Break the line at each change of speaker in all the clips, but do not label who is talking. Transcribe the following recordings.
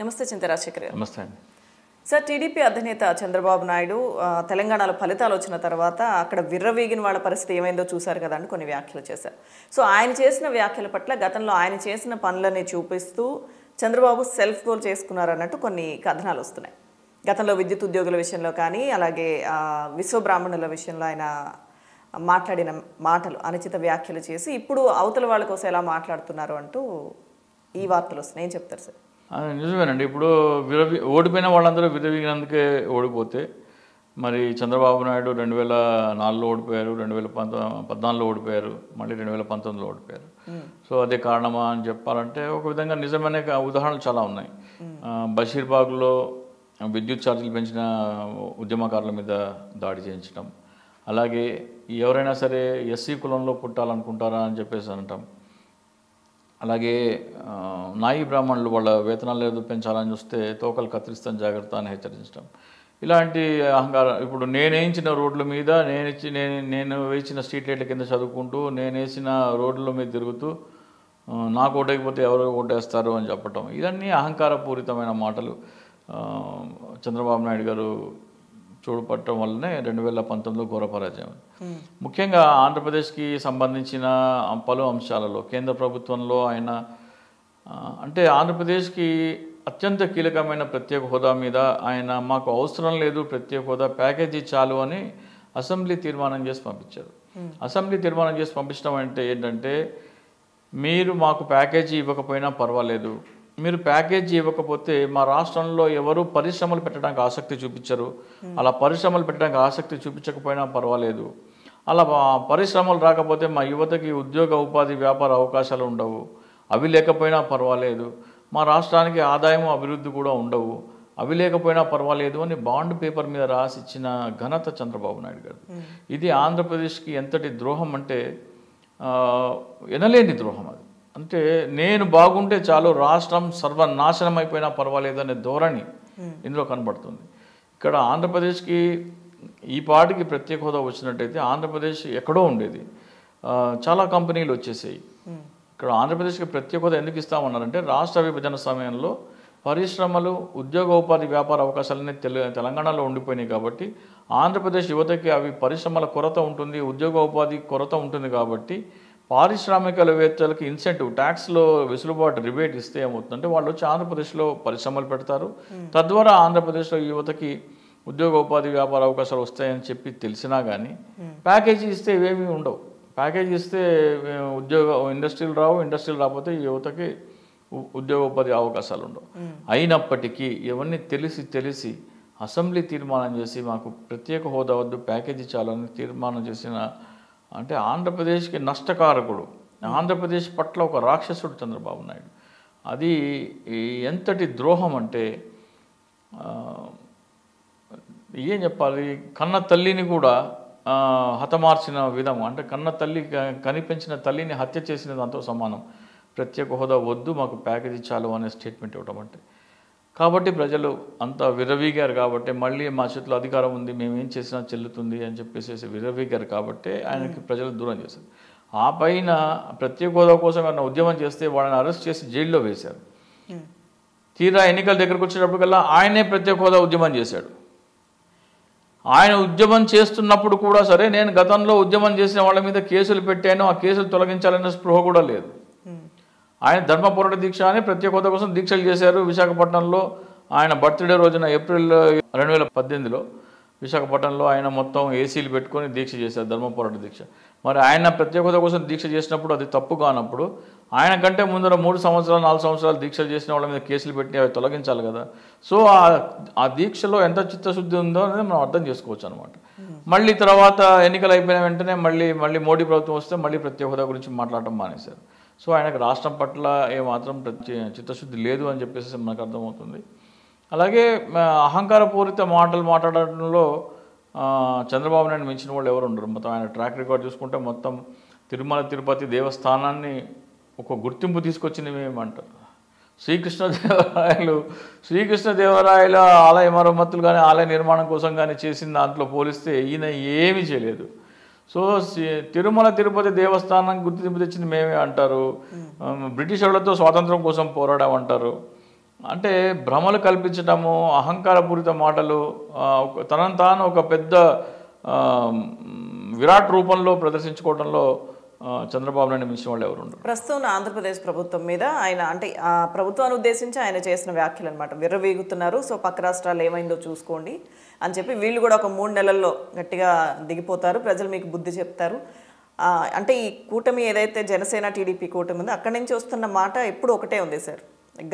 నమస్తే చింతరాజశేఖర్ నమస్తే అండి సార్ టీడీపీ అధినేత చంద్రబాబు నాయుడు తెలంగాణలో ఫలితాలు వచ్చిన తర్వాత అక్కడ విర్రవీగిన వాళ్ళ పరిస్థితి ఏమైందో చూశారు కదా అని కొన్ని వ్యాఖ్యలు చేశారు సో ఆయన చేసిన వ్యాఖ్యల పట్ల గతంలో ఆయన చేసిన పనులని చూపిస్తూ చంద్రబాబు సెల్ఫ్ గోల్ చేసుకున్నారన్నట్టు కొన్ని కథనాలు వస్తున్నాయి గతంలో విద్యుత్ ఉద్యోగుల విషయంలో కానీ అలాగే విశ్వబ్రాహ్మణుల విషయంలో ఆయన మాట్లాడిన మాటలు అనుచిత వ్యాఖ్యలు చేసి ఇప్పుడు అవతల వాళ్ళ కోసం ఎలా మాట్లాడుతున్నారు అంటూ ఈ వార్తలు వస్తున్నాయి ఏం చెప్తారు సార్
నిజమేనండి ఇప్పుడు విరవి ఓడిపోయిన వాళ్ళందరూ విరవిగినందుకే ఓడిపోతే మరి చంద్రబాబు నాయుడు రెండు వేల నాలుగులో ఓడిపోయారు రెండు వేల పంత పద్నాలుగులో ఓడిపోయారు మళ్ళీ రెండు వేల పంతొమ్మిదిలో ఓడిపోయారు సో అదే కారణమా అని చెప్పాలంటే ఒక విధంగా నిజమనే ఉదాహరణలు చాలా ఉన్నాయి బషీర్బాగ్లో విద్యుత్ ఛార్జీలు పెంచిన ఉద్యమకారుల మీద దాడి చేయించడం అలాగే ఎవరైనా సరే ఎస్సీ కులంలో పుట్టాలనుకుంటారా అని చెప్పేసి అనటం అలాగే నాయి బ్రాహ్మణులు వాళ్ళ వేతనాలు ఏదో పెంచాలని చూస్తే తోకలు కత్తిరిస్తాను జాగ్రత్త అని హెచ్చరించడం ఇలాంటి అహంకారం ఇప్పుడు నేనేయించిన రోడ్ల మీద నేనిచ్చి నేను నేను వేసిన స్ట్రీట్ లైట్ల కింద చదువుకుంటూ నేనేసిన రోడ్ల మీద తిరుగుతూ నాకు ఓటేకపోతే ఎవరో ఓటేస్తారు అని చెప్పటం ఇవన్నీ అహంకారపూరితమైన మాటలు చంద్రబాబు నాయుడు గారు చూడపట్టడం వల్లనే రెండు వేల పంతొమ్మిదిలో ఘోరపరాజయం ముఖ్యంగా ఆంధ్రప్రదేశ్కి సంబంధించిన పలు అంశాలలో కేంద్ర ప్రభుత్వంలో ఆయన అంటే ఆంధ్రప్రదేశ్కి అత్యంత కీలకమైన ప్రత్యేక హోదా మీద ఆయన మాకు అవసరం లేదు ప్రత్యేక హోదా ప్యాకేజీ చాలు అని అసెంబ్లీ తీర్మానం చేసి పంపించారు అసెంబ్లీ తీర్మానం చేసి పంపించడం అంటే ఏంటంటే మీరు మాకు ప్యాకేజీ ఇవ్వకపోయినా పర్వాలేదు మీరు ప్యాకేజీ ఇవ్వకపోతే మా రాష్ట్రంలో ఎవరు పరిశ్రమలు పెట్టడానికి ఆసక్తి చూపించరు అలా పరిశ్రమలు పెట్టడానికి ఆసక్తి చూపించకపోయినా పర్వాలేదు అలా పరిశ్రమలు రాకపోతే మా యువతకి ఉద్యోగ ఉపాధి వ్యాపార అవకాశాలు ఉండవు అవి లేకపోయినా పర్వాలేదు మా రాష్ట్రానికి ఆదాయం అభివృద్ధి కూడా ఉండవు అవి లేకపోయినా పర్వాలేదు అని బాండ్ పేపర్ మీద రాసి ఇచ్చిన ఘనత చంద్రబాబు నాయుడు గారు ఇది ఆంధ్రప్రదేశ్కి ఎంతటి ద్రోహం అంటే ఎనలేని ద్రోహం అది అంటే నేను బాగుంటే చాలు రాష్ట్రం సర్వనాశనం అయిపోయినా పర్వాలేదనే ధోరణి hmm. ఇందులో కనబడుతుంది ఇక్కడ ఆంధ్రప్రదేశ్కి ఈ పాటికి ప్రత్యేక హోదా వచ్చినట్టయితే ఆంధ్రప్రదేశ్ ఎక్కడో ఉండేది చాలా కంపెనీలు వచ్చేసాయి hmm. ఇక్కడ ఆంధ్రప్రదేశ్కి ప్రత్యేక హోదా ఎందుకు ఇస్తామన్నారంటే రాష్ట్ర విభజన సమయంలో పరిశ్రమలు ఉద్యోగోపాధి వ్యాపార అవకాశాలనే తెలు తెలంగాణలో ఉండిపోయినాయి కాబట్టి ఆంధ్రప్రదేశ్ యువతకి అవి పరిశ్రమల కొరత ఉంటుంది ఉద్యోగోపాధి కొరత ఉంటుంది కాబట్టి పారిశ్రామికవేత్తలకు ఇన్సెంటివ్ ట్యాక్స్లో వెసులుబాటు రిబేట్ ఇస్తే ఏమవుతుందంటే వాళ్ళు వచ్చి ఆంధ్రప్రదేశ్లో పరిశ్రమలు పెడతారు hmm. తద్వారా ఆంధ్రప్రదేశ్లో యువతకి ఉద్యోగ ఉపాధి వ్యాపార అవకాశాలు వస్తాయని చెప్పి తెలిసినా కానీ hmm. ప్యాకేజీ ఇస్తే ఏమీ ఉండవు ప్యాకేజీ ఇస్తే ఉద్యోగ ఇండస్ట్రీలు రావు ఇండస్ట్రీలు రాకపోతే యువతకి ఉద్యోగోపాధి అవకాశాలు ఉండవు hmm. అయినప్పటికీ ఇవన్నీ తెలిసి తెలిసి అసెంబ్లీ తీర్మానం చేసి మాకు ప్రత్యేక హోదా వద్దు ప్యాకేజీ చాలని తీర్మానం చేసిన అంటే ఆంధ్రప్రదేశ్కి నష్టకారకుడు ఆంధ్రప్రదేశ్ పట్ల ఒక రాక్షసుడు చంద్రబాబు నాయుడు అది ఎంతటి ద్రోహం అంటే ఏం చెప్పాలి కన్న తల్లిని కూడా హతమార్చిన విధం అంటే కన్న తల్లి కనిపించిన తల్లిని హత్య చేసిన దాంతో సమానం ప్రత్యేక హోదా వద్దు మాకు ప్యాకేజ్ చాలు అనే స్టేట్మెంట్ ఇవ్వడం అంటే కాబట్టి ప్రజలు అంత విరవీగారు కాబట్టి మళ్ళీ మా చేతిలో అధికారం ఉంది మేము ఏం చేసినా చెల్లుతుంది అని చెప్పేసి విరవీగారు కాబట్టి ఆయనకి ప్రజలు దూరం చేశారు ఆ పైన ప్రత్యేక హోదా కోసం ఏమైనా ఉద్యమం చేస్తే వాళ్ళని అరెస్ట్ చేసి జైల్లో వేశారు తీరా ఎన్నికల దగ్గరకు వచ్చేటప్పటికల్లా ఆయనే ప్రత్యేక హోదా ఉద్యమం చేశాడు ఆయన ఉద్యమం చేస్తున్నప్పుడు కూడా సరే నేను గతంలో ఉద్యమం చేసిన వాళ్ళ మీద కేసులు పెట్టాను ఆ కేసులు తొలగించాలనే స్పృహ కూడా లేదు ఆయన ధర్మ పోరాట దీక్ష అని ప్రత్యేక హోదా కోసం దీక్షలు చేశారు విశాఖపట్నంలో ఆయన బర్త్డే రోజున ఏప్రిల్ రెండు వేల పద్దెనిమిదిలో విశాఖపట్నంలో ఆయన మొత్తం ఏసీలు పెట్టుకొని దీక్ష చేశారు ధర్మ పోరాట దీక్ష మరి ఆయన ప్రత్యేక హోదా కోసం దీక్ష చేసినప్పుడు అది తప్పు కానప్పుడు ఆయన కంటే ముందర మూడు సంవత్సరాలు నాలుగు సంవత్సరాలు దీక్షలు చేసిన వాళ్ళ మీద కేసులు పెట్టి అవి తొలగించాలి కదా సో ఆ దీక్షలో ఎంత చిత్తశుద్ధి ఉందో అనేది మనం అర్థం చేసుకోవచ్చు అనమాట hmm. మళ్ళీ తర్వాత ఎన్నికలు అయిపోయిన వెంటనే మళ్ళీ మళ్ళీ మోడీ ప్రభుత్వం వస్తే మళ్ళీ ప్రత్యేక హోదా గురించి మాట్లాడటం మానేశారు సో ఆయనకు రాష్ట్రం పట్ల ఏమాత్రం చిత్తశుద్ధి లేదు అని చెప్పేసి మనకు అర్థమవుతుంది అలాగే అహంకారపూరిత మాటలు మాట్లాడటంలో చంద్రబాబు నాయుడు మించిన వాళ్ళు ఎవరు ఉండరు మొత్తం ఆయన ట్రాక్ రికార్డ్ చూసుకుంటే మొత్తం తిరుమల తిరుపతి దేవస్థానాన్ని ఒక గుర్తింపు తీసుకొచ్చింది మేమంటారు శ్రీకృష్ణదేవరాయలు శ్రీకృష్ణదేవరాయల ఆలయ మరమ్మతులు కానీ ఆలయ నిర్మాణం కోసం కానీ చేసిన దాంట్లో పోలిస్తే ఈయన ఏమీ చేయలేదు సో తిరుమల తిరుపతి దేవస్థానం గుర్తింపు తెచ్చింది మేమే అంటారు hmm. బ్రిటిష్ వాళ్ళతో స్వాతంత్రం కోసం పోరాడామంటారు అంటారు అంటే భ్రమలు కల్పించడము అహంకారపూరిత మాటలు తనను తాను ఒక పెద్ద విరాట్ రూపంలో ప్రదర్శించుకోవడంలో చంద్రబాబు నాయుడు మించిన వాళ్ళు ఎవరు ఉండరు
ప్రస్తుతం ఆంధ్రప్రదేశ్ ప్రభుత్వం మీద ఆయన అంటే ఆ ప్రభుత్వాన్ని ఉద్దేశించి ఆయన చేసిన వ్యాఖ్యలు అనమాట విర్రవీగుతున్నారు సో పక్క రాష్ట్రాలు ఏమైందో చూసుకోండి అని చెప్పి వీళ్ళు కూడా ఒక మూడు నెలల్లో గట్టిగా దిగిపోతారు ప్రజలు మీకు బుద్ధి చెప్తారు అంటే ఈ కూటమి ఏదైతే జనసేన టీడీపీ కూటమి ఉందో అక్కడి నుంచి వస్తున్న మాట ఎప్పుడు ఒకటే ఉంది సార్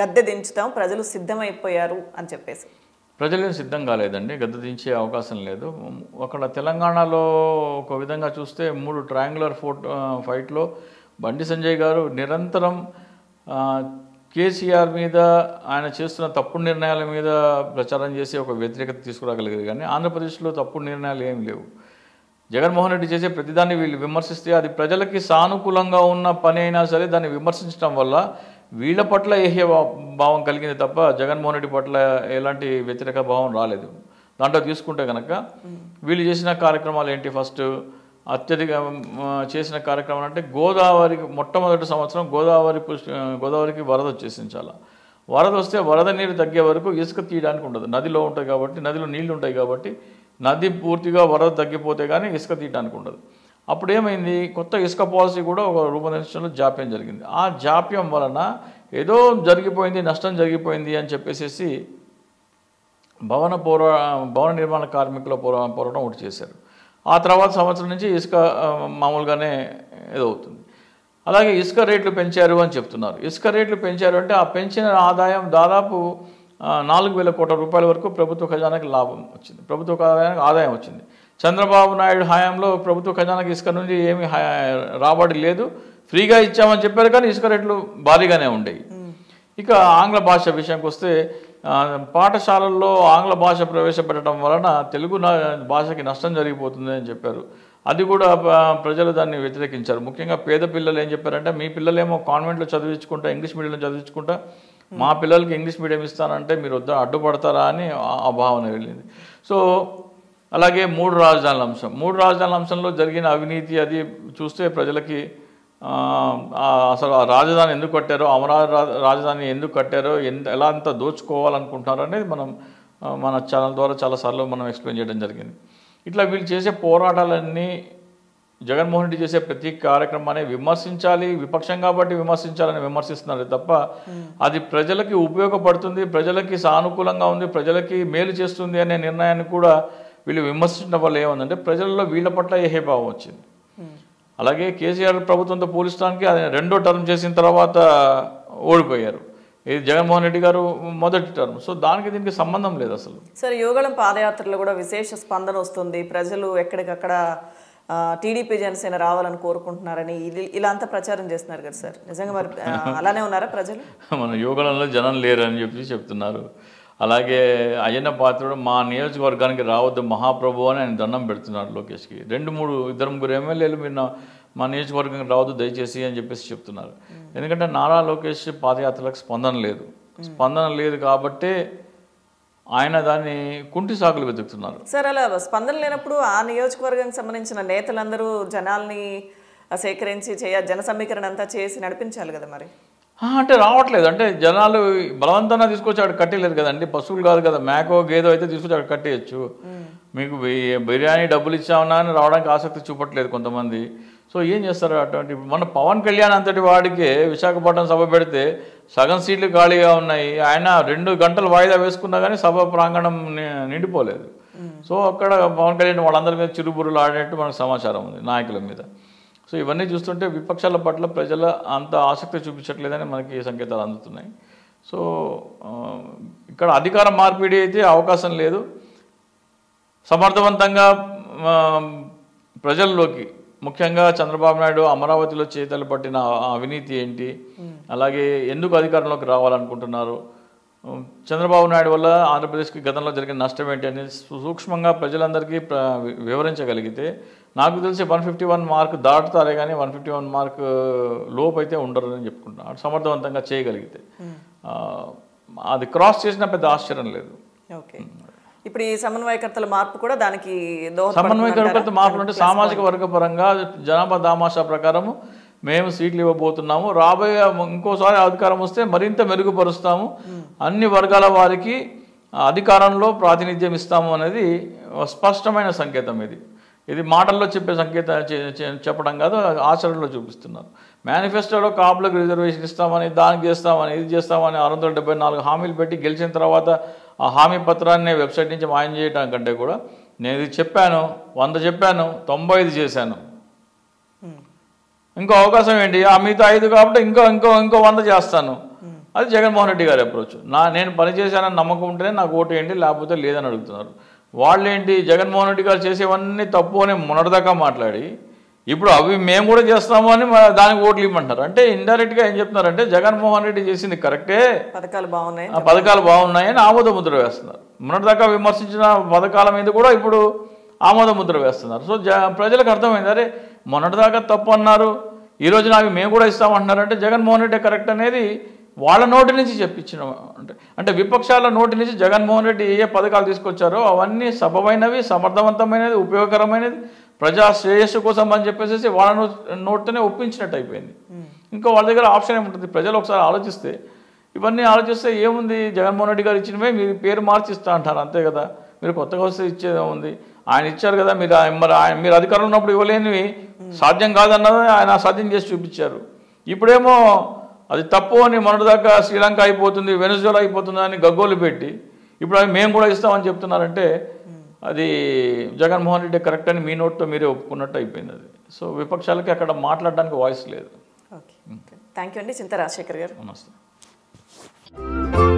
గద్దె దించుతాం ప్రజలు సిద్ధమైపోయారు అని చెప్పేసి
ప్రజలేం సిద్ధం కాలేదండి గద్ద దించే అవకాశం లేదు అక్కడ తెలంగాణలో ఒక విధంగా చూస్తే మూడు ట్రయాంగులర్ ఫోటో ఫైట్లో బండి సంజయ్ గారు నిరంతరం కేసీఆర్ మీద ఆయన చేస్తున్న తప్పుడు నిర్ణయాల మీద ప్రచారం చేసి ఒక వ్యతిరేకత తీసుకురాగలిగారు కానీ ఆంధ్రప్రదేశ్లో తప్పుడు నిర్ణయాలు ఏమి లేవు జగన్మోహన్ రెడ్డి చేసే ప్రతిదాన్ని వీళ్ళు విమర్శిస్తే అది ప్రజలకి సానుకూలంగా ఉన్న పని అయినా సరే దాన్ని విమర్శించడం వల్ల వీళ్ళ పట్ల ఏ భావం కలిగింది తప్ప జగన్మోహన్ రెడ్డి పట్ల ఎలాంటి వ్యతిరేక భావం రాలేదు దాంట్లో తీసుకుంటే కనుక వీళ్ళు చేసిన కార్యక్రమాలు ఏంటి ఫస్ట్ అత్యధిక చేసిన కార్యక్రమాలు అంటే గోదావరికి మొట్టమొదటి సంవత్సరం గోదావరి గోదావరికి వరద వచ్చేసింది చాలా వరద వస్తే వరద నీరు తగ్గే వరకు ఇసుక తీయడానికి ఉండదు నదిలో ఉంటుంది కాబట్టి నదిలో నీళ్లు ఉంటాయి కాబట్టి నది పూర్తిగా వరద తగ్గిపోతే కానీ ఇసుక తీయడానికి ఉండదు అప్పుడు ఏమైంది కొత్త ఇసుక పాలసీ కూడా ఒక రూపొందించడంలో జాప్యం జరిగింది ఆ జాప్యం వలన ఏదో జరిగిపోయింది నష్టం జరిగిపోయింది అని చెప్పేసేసి భవన పూర్వ భవన నిర్మాణ కార్మికుల పూర్వ పోరాటం ఒకటి చేశారు ఆ తర్వాత సంవత్సరం నుంచి ఇసుక మామూలుగానే ఏదో అవుతుంది అలాగే ఇసుక రేట్లు పెంచారు అని చెప్తున్నారు ఇసుక రేట్లు పెంచారు అంటే ఆ పెంచిన ఆదాయం దాదాపు నాలుగు వేల కోట్ల రూపాయల వరకు ప్రభుత్వ ఖజానాకి లాభం వచ్చింది ప్రభుత్వ ఖజానాకి ఆదాయం వచ్చింది చంద్రబాబు నాయుడు హయాంలో ప్రభుత్వ ఖజానాకి ఇసుక నుండి ఏమి రాబడి లేదు ఫ్రీగా ఇచ్చామని చెప్పారు కానీ ఇసుక రేట్లు భారీగానే ఉండేవి ఇక ఆంగ్ల భాష విషయానికి వస్తే పాఠశాలల్లో ఆంగ్ల భాష ప్రవేశపెట్టడం వలన తెలుగు భాషకి నష్టం జరిగిపోతుంది అని చెప్పారు అది కూడా ప్రజలు దాన్ని వ్యతిరేకించారు ముఖ్యంగా పేద పిల్లలు ఏం చెప్పారంటే మీ పిల్లలేమో కాన్వెంట్లో చదివించుకుంటా ఇంగ్లీష్ మీడియంలో చదివించుకుంటా మా పిల్లలకి ఇంగ్లీష్ మీడియం ఇస్తానంటే మీరు వద్ద అడ్డుపడతారా అని ఆ భావన వెళ్ళింది సో అలాగే మూడు రాజధానుల అంశం మూడు రాజధానుల అంశంలో జరిగిన అవినీతి అది చూస్తే ప్రజలకి అసలు ఆ రాజధాని ఎందుకు కట్టారో అమరావతి రాజధాని ఎందుకు కట్టారో ఎంత ఎలా అంత దోచుకోవాలనుకుంటున్నారో అనేది మనం మన ఛానల్ ద్వారా చాలాసార్లు మనం ఎక్స్ప్లెయిన్ చేయడం జరిగింది ఇట్లా వీళ్ళు చేసే పోరాటాలన్నీ జగన్మోహన్ రెడ్డి చేసే ప్రతి కార్యక్రమాన్ని విమర్శించాలి విపక్షం కాబట్టి విమర్శించాలని విమర్శిస్తున్నారు తప్ప hmm. అది ప్రజలకి ఉపయోగపడుతుంది ప్రజలకి సానుకూలంగా ఉంది ప్రజలకి మేలు చేస్తుంది అనే నిర్ణయాన్ని కూడా వీళ్ళు విమర్శించడం వల్ల ఏముందంటే ప్రజల్లో వీళ్ళ పట్ల ఏహే భావం వచ్చింది అలాగే కేసీఆర్ ప్రభుత్వంతో పోలిస్తానికి ఆయన రెండో టర్మ్ చేసిన తర్వాత ఓడిపోయారు ఇది జగన్మోహన్ రెడ్డి గారు మొదటి టర్మ్ సో దానికి దీనికి సంబంధం లేదు అసలు
సరే యోగళం పాదయాత్రలో కూడా విశేష స్పందన వస్తుంది ప్రజలు ఎక్కడికక్కడ టీడీపీ జనసేన రావాలని కోరుకుంటున్నారని ఇలా అంతా ప్రచారం చేస్తున్నారు కదా సార్ నిజంగా మరి అలానే ఉన్నారా ప్రజలు
మన యోగళంలో జనం లేరని చెప్పి చెప్తున్నారు అలాగే అయ్యన్న పాత్రుడు మా నియోజకవర్గానికి రావద్దు మహాప్రభు అని ఆయన దండం పెడుతున్నారు లోకేష్కి రెండు మూడు ఇద్దరు ముగ్గురు ఎమ్మెల్యేలు మీరు మా నియోజకవర్గానికి రావద్దు దయచేసి అని చెప్పేసి చెప్తున్నారు ఎందుకంటే నారా లోకేష్ పాదయాత్రలకు స్పందన లేదు స్పందన లేదు కాబట్టే ఆయన దాన్ని కుంటి సాగులు వెతుకుతున్నారు
సార్ అలా స్పందన లేనప్పుడు ఆ నియోజకవర్గానికి సంబంధించిన నేతలందరూ జనాల్ని సేకరించి చేయ జన సమీకరణ అంతా చేసి నడిపించాలి కదా మరి
అంటే రావట్లేదు అంటే జనాలు బలవంతంగా తీసుకొచ్చి అక్కడ కట్టేయలేరు కదండి పశువులు కాదు కదా మేకో గేదో అయితే తీసుకొచ్చి అక్కడ కట్టేయచ్చు మీకు బిర్యానీ డబ్బులు ఇచ్చామన్నా అని రావడానికి ఆసక్తి చూపట్లేదు కొంతమంది సో ఏం చేస్తారు అటువంటి మన పవన్ కళ్యాణ్ అంతటి వాడికే విశాఖపట్నం సభ పెడితే సగం సీట్లు ఖాళీగా ఉన్నాయి ఆయన రెండు గంటలు వాయిదా వేసుకున్నా కానీ సభ ప్రాంగణం నిండిపోలేదు సో అక్కడ పవన్ కళ్యాణ్ వాళ్ళందరి మీద చిరుబురులు ఆడినట్టు మనకు సమాచారం ఉంది నాయకుల మీద సో ఇవన్నీ చూస్తుంటే విపక్షాల పట్ల ప్రజల అంత ఆసక్తి చూపించట్లేదని మనకి సంకేతాలు అందుతున్నాయి సో ఇక్కడ అధికార మార్పిడి అయితే అవకాశం లేదు సమర్థవంతంగా ప్రజల్లోకి ముఖ్యంగా చంద్రబాబు నాయుడు అమరావతిలో చేతలు పట్టిన అవినీతి ఏంటి అలాగే ఎందుకు అధికారంలోకి రావాలనుకుంటున్నారు చంద్రబాబు నాయుడు వల్ల ఆంధ్రప్రదేశ్కి గతంలో జరిగిన నష్టం ఏంటి అనేది సూక్ష్మంగా ప్రజలందరికీ వివరించగలిగితే నాకు తెలిసి వన్ ఫిఫ్టీ వన్ మార్క్ దాటుతారే కానీ వన్ ఫిఫ్టీ వన్ మార్క్ లోపు అయితే ఉండరు అని చెప్పుకుంటున్నాను సమర్థవంతంగా చేయగలిగితే అది క్రాస్ చేసిన పెద్ద ఆశ్చర్యం లేదు
ఓకే ఇప్పుడు ఈ సమన్వయకర్తల మార్పు కూడా దానికి సమన్వయకర్త మార్పులు అంటే సామాజిక
వర్గ పరంగా జనాభా దామాషా ప్రకారము మేము సీట్లు ఇవ్వబోతున్నాము రాబోయే ఇంకోసారి అధికారం వస్తే మరింత మెరుగుపరుస్తాము అన్ని వర్గాల వారికి అధికారంలో ప్రాతినిధ్యం ఇస్తాము అనేది స్పష్టమైన సంకేతం ఇది ఇది మాటల్లో చెప్పే సంకేత చెప్పడం కాదు ఆచరణలో చూపిస్తున్నారు మేనిఫెస్టోలో కాపులకు రిజర్వేషన్ ఇస్తామని దానికి చేస్తామని ఇది చేస్తామని ఆరు వందల డెబ్బై నాలుగు హామీలు పెట్టి గెలిచిన తర్వాత ఆ హామీ పత్రాన్ని వెబ్సైట్ నుంచి మాయం చేయడం కంటే కూడా నేను ఇది చెప్పాను వంద చెప్పాను తొంభై ఐదు చేశాను ఇంకో అవకాశం ఏంటి ఆ మిగతా ఐదు కాబట్టి ఇంకో ఇంకో ఇంకో వంద చేస్తాను అది జగన్మోహన్ రెడ్డి గారి అప్రోచ్ నా నేను పనిచేశానని నమ్మకం ఉంటేనే నాకు ఓటు ఏంటి లేకపోతే లేదని అడుగుతున్నారు వాళ్ళేంటి జగన్మోహన్ రెడ్డి గారు చేసేవన్నీ తప్పు అని మొన్నటిదాకా మాట్లాడి ఇప్పుడు అవి మేము కూడా చేస్తాము అని దానికి ఓట్లు ఇవ్వమంటారు అంటే ఇండైరెక్ట్గా ఏం చెప్తున్నారంటే జగన్మోహన్ రెడ్డి చేసింది కరెక్టే
పథకాలు బాగున్నాయి పథకాలు
బాగున్నాయని ఆమోద ముద్ర వేస్తున్నారు మొన్నటిదాకా విమర్శించిన పథకాల మీద కూడా ఇప్పుడు ఆమోద ముద్ర వేస్తున్నారు సో ప్రజలకు అర్థమైంది అరే మొన్నటిదాకా తప్పు అన్నారు ఈ రోజున అవి మేము కూడా ఇస్తామంటున్నారంటే జగన్మోహన్ రెడ్డి కరెక్ట్ అనేది వాళ్ళ నోటి నుంచి చెప్పించిన అంటే అంటే విపక్షాల నోటి నుంచి జగన్మోహన్ రెడ్డి ఏ ఏ పథకాలు తీసుకొచ్చారో అవన్నీ సబమైనవి సమర్థవంతమైనది ఉపయోగకరమైనది ప్రజా శ్రేయస్సు కోసం అని చెప్పేసి వాళ్ళ నోటితోనే ఒప్పించినట్టు అయిపోయింది ఇంకా వాళ్ళ దగ్గర ఆప్షన్ ఏముంటుంది ప్రజలు ఒకసారి ఆలోచిస్తే ఇవన్నీ ఆలోచిస్తే ఏముంది జగన్మోహన్ రెడ్డి గారు ఇచ్చినవే మీ పేరు మార్చిస్తా అంటారు అంతే కదా మీరు కొత్తగా వస్తే ఇచ్చేదే ఉంది ఆయన ఇచ్చారు కదా మీరు మరి ఆయన మీరు అధికారంలో ఉన్నప్పుడు ఇవ్వలేనివి సాధ్యం కాదన్నది ఆయన సాధ్యం చేసి చూపించారు ఇప్పుడేమో అది తప్పు అని మొన్నటిదాకా శ్రీలంక అయిపోతుంది వెనుజువలా అయిపోతుంది అని గగ్గోలు పెట్టి ఇప్పుడు అవి మేము కూడా ఇస్తామని చెప్తున్నారంటే అది జగన్మోహన్ రెడ్డి కరెక్ట్ అని మీ నోట్తో మీరే ఒప్పుకున్నట్టు అయిపోయింది అది సో విపక్షాలకి అక్కడ మాట్లాడడానికి వాయిస్ లేదు
థ్యాంక్ యూ అండి చింత రాజశేఖర్ గారు నమస్తే